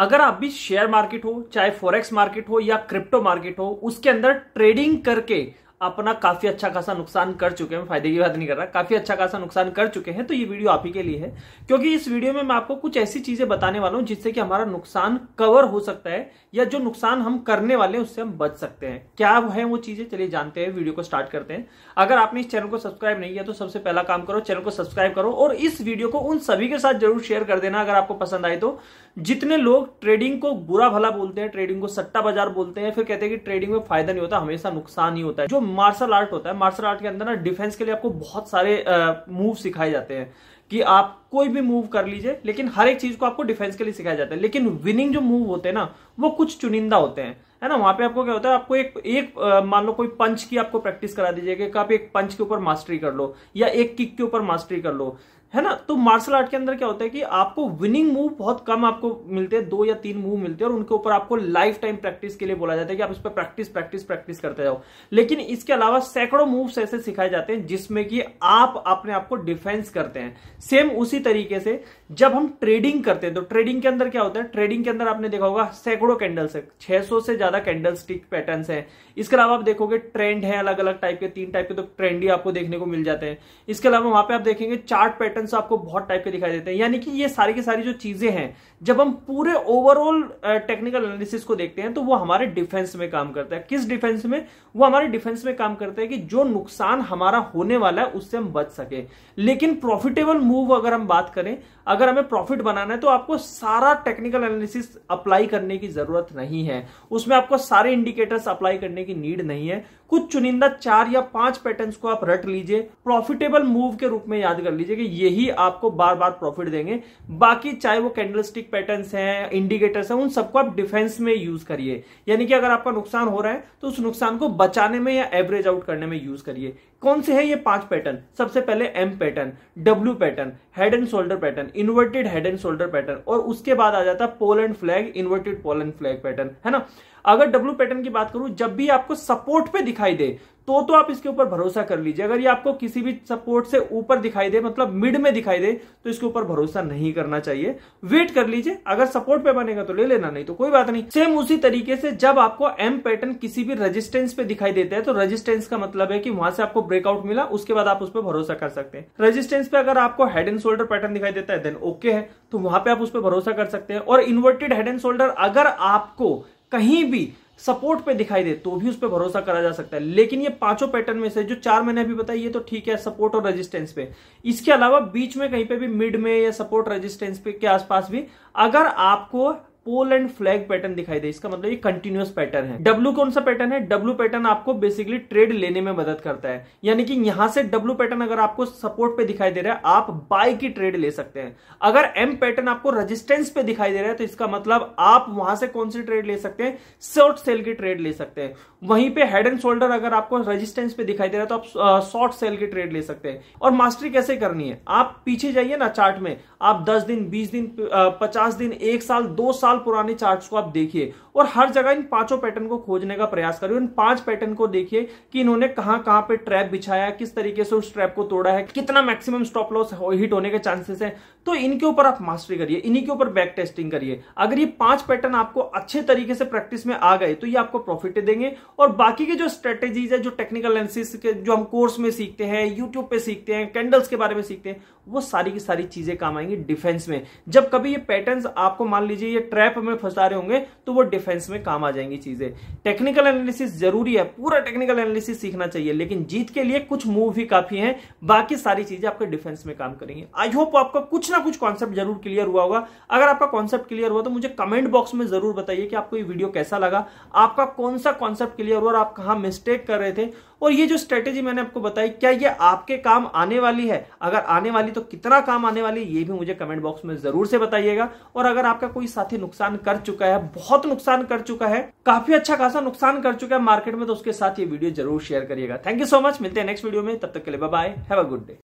अगर आप भी शेयर मार्केट हो चाहे फॉरेक्स मार्केट हो या क्रिप्टो मार्केट हो उसके अंदर ट्रेडिंग करके अपना काफी अच्छा खासा नुकसान कर चुके हैं फायदे की बात नहीं कर रहा काफी अच्छा खासा नुकसान कर चुके हैं तो ये वीडियो आप ही के लिए है क्योंकि इस वीडियो में मैं आपको कुछ ऐसी चीजें बताने वाला हूं जिससे कि हमारा नुकसान कवर हो सकता है या जो नुकसान हम करने वाले हैं उससे हम बच सकते हैं क्या है वो चीजें चलिए जानते हैं वीडियो को स्टार्ट करते हैं अगर आपने इस चैनल को सब्सक्राइब नहीं किया तो सबसे पहला काम करो चैनल को सब्सक्राइब करो और इस वीडियो को उन सभी के साथ जरूर शेयर कर देना अगर आपको पसंद आए तो जितने लोग ट्रेडिंग को बुरा भला बोलते हैं ट्रेडिंग को सट्टा बाजार बोलते हैं फिर कहते हैं कि ट्रेडिंग में फायदा नहीं होता हमेशा नुकसान ही होता है जो मार्शल आर्ट होता है मार्शल आर्ट के अंदर ना डिफेंस के लिए आपको बहुत सारे मूव सिखाए जाते हैं कि आप कोई भी मूव कर लीजिए लेकिन हर एक चीज को आपको डिफेंस के लिए सिखाया जाता है लेकिन विनिंग जो मूव होते हैं ना वो कुछ चुनिंदा होते हैं है ना वहां पे आपको क्या होता है आपको एक एक मान लो कोई पंच की आपको प्रैक्टिस करा दीजिए कि आप एक पंच के ऊपर मास्टरी कर लो या एक किक के ऊपर मास्टरी कर लो है ना तो मार्शल आर्ट के अंदर क्या होता है कि आपको विनिंग मूव बहुत कम आपको मिलते हैं दो या तीन मूव मिलते हैं और उनके ऊपर आपको लाइफ टाइम प्रैक्टिस के लिए बोला जाता है कि आप इस पर प्रैक्टिस प्रैक्टिस प्रैक्टिस करते जाओ लेकिन इसके अलावा सैकड़ों मूव्स ऐसे सिखाए जाते हैं जिसमें कि आप अपने आप को डिफेंस करते हैं सेम उसी तरीके से जब हम ट्रेडिंग करते हैं तो ट्रेडिंग के अंदर क्या होता है ट्रेडिंग के अंदर आपने देखा होगा सैकड़ों कैंडल्स है छह से ज्यादा कैंडल स्टिक पैटर्न है इसके अलावा आप देखोगे ट्रेंड है अलग अलग टाइप के तीन टाइप के तो ट्रेंड ही आपको देखने को मिल जाते हैं इसके अलावा वहां पर आप देखेंगे चार्ट पैटर्न पैटर्न्स आपको बहुत टाइप के दिखाई देते हैं यानी कि ये सारी की सारी जो चीजें हैं जब हम पूरे ओवरऑल टेक्निकल एनालिसिस को देखते हैं तो वो हमारे डिफेंस में काम करता है किस डिफेंस में वो हमारे डिफेंस में काम करता है कि जो नुकसान हमारा होने वाला है उससे हम बच सके लेकिन प्रॉफिटेबल मूव अगर हम बात करें अगर हमें प्रॉफिट बनाना है तो आपको सारा टेक्निकल एनालिसिस अप्लाई करने की जरूरत नहीं है उसमें आपको सारे इंडिकेटर्स अप्लाई करने की नीड नहीं है कुछ चुनिंदा चार या पांच पैटर्न्स को आप रट लीजिए प्रॉफिटेबल मूव के रूप में याद कर लीजिए कि यही आपको बार बार प्रॉफिट देंगे बाकी चाहे वो कैंडलस्टिक पैटर्न्स हैं इंडिकेटर्स हैं उन सबको आप डिफेंस में यूज करिए यानी कि अगर आपका नुकसान हो रहा है तो उस नुकसान को बचाने में या एवरेज आउट करने में यूज करिए कौन से है ये पांच पैटर्न सबसे पहले M pattern W pattern head and shoulder pattern inverted head and shoulder pattern और उसके बाद आ जाता है Poland flag inverted Poland flag pattern है ना अगर डब्लू पैटर्न की बात करूं जब भी आपको सपोर्ट पे दिखाई दे तो तो आप इसके ऊपर भरोसा कर लीजिए अगर ये आपको किसी भी सपोर्ट से ऊपर दिखाई दे मतलब मिड में दिखाई दे तो इसके ऊपर भरोसा नहीं करना चाहिए वेट कर लीजिए अगर सपोर्ट पे बनेगा तो ले लेना नहीं तो कोई बात नहीं सेम उसी तरीके से जब आपको एम पैटर्न किसी भी रेजिस्टेंस पे दिखाई देता है तो रजिस्टेंस का मतलब है कि वहां से आपको ब्रेकआउट मिला उसके बाद आप उस पर भरोसा कर सकते हैं रजिस्टेंस पे अगर आपको हेड एंड शोल्डर पैटर्न दिखाई देता है देन ओके है तो वहां पर आप उस पर भरोसा कर सकते हैं और इन्वर्टेड हेड एंड शोल्डर अगर आपको कहीं भी सपोर्ट पे दिखाई दे तो भी उस पर भरोसा करा जा सकता है लेकिन ये पांचों पैटर्न में से जो चार मैंने अभी बताई ये तो ठीक है सपोर्ट और रेजिस्टेंस पे इसके अलावा बीच में कहीं पे भी मिड में या सपोर्ट रेजिस्टेंस पे के आसपास भी अगर आपको पोल एंड फ्लैग पैटर्न दिखाई दे इसका मतलब ये कंटिन्यूस पैटर्न है डब्लू कौन सा पैटर्न है डब्लू पैटर्न आपको बेसिकली ट्रेड लेने में मदद करता है यानी कि यहां से डब्लू पैटर्न अगर आपको सपोर्ट पे दिखाई दे रहा है आप बाय की ट्रेड ले सकते हैं अगर एम पैटर्न आपको रजिस्टेंस पे दिखाई दे रहा है तो इसका मतलब आप वहां से कौन सी ट्रेड ले सकते हैं शॉर्ट सेल की ट्रेड ले सकते हैं वहीं पे हेड एंड शोल्डर अगर आपको रेजिस्टेंस पे दिखाई दे रहा है तो आप शॉर्ट सेल की ट्रेड ले सकते हैं और मास्टरी कैसे करनी है आप पीछे जाइए ना चार्ट में आप दस दिन बीस दिन पचास दिन एक साल दो साल साल पुराने चार्ट्स को आप देखिए और हर जगह इन पांचों पैटर्न को खोजने का प्रयास करिए इन पांच पैटर्न को देखिए कि इन्होंने कहां कहां पे ट्रैप बिछाया किस तरीके से उस ट्रैप को तोड़ा है कितना मैक्सिमम स्टॉप लॉस हिट होने के चांसेस है तो इनके ऊपर आप मास्टरी करिए इन्हीं के ऊपर बैक टेस्टिंग करिए अगर ये पांच पैटर्न आपको अच्छे तरीके से प्रैक्टिस में आ गए तो ये आपको प्रॉफिट देंगे और बाकी के जो स्ट्रेटेजीज है जो टेक्निकल एनालिसिस के जो हम कोर्स में सीखते हैं यूट्यूब पे सीखते हैं कैंडल्स के बारे में सीखते हैं वो सारी की सारी चीजें काम आएंगी डिफेंस में जब कभी ये पैटर्न आपको मान लीजिए ये ट्रैप ट्रैप में फंसा रहे होंगे तो वो डिफेंस में काम आ जाएंगी चीजें टेक्निकल एनालिसिस जरूरी है पूरा टेक्निकल एनालिसिस सीखना चाहिए लेकिन जीत के लिए कुछ मूव भी काफी है बाकी सारी चीजें आपके डिफेंस में काम करेंगे आई होप आपका कुछ ना कुछ कॉन्सेप्ट जरूर क्लियर हुआ होगा अगर आपका कॉन्सेप्ट क्लियर हुआ तो मुझे कमेंट बॉक्स में जरूर बताइए कि आपको ये वीडियो कैसा लगा आपका कौन सा कॉन्सेप्ट क्लियर हुआ और आप कहा मिस्टेक कर रहे थे और ये जो स्ट्रेटेजी मैंने आपको बताई क्या ये आपके काम आने वाली है अगर आने वाली तो कितना काम आने वाली ये भी मुझे कमेंट बॉक्स में जरूर से बताइएगा और अगर आपका कोई साथी नुकसान कर चुका है बहुत नुकसान कर चुका है काफी अच्छा खासा नुकसान कर चुका है मार्केट में तो उसके साथ ये वीडियो जरूर शेयर करिएगा थैंक यू सो मच मिलते हैं नेक्स्ट वीडियो में तब तक के लिए बाय है गुड डे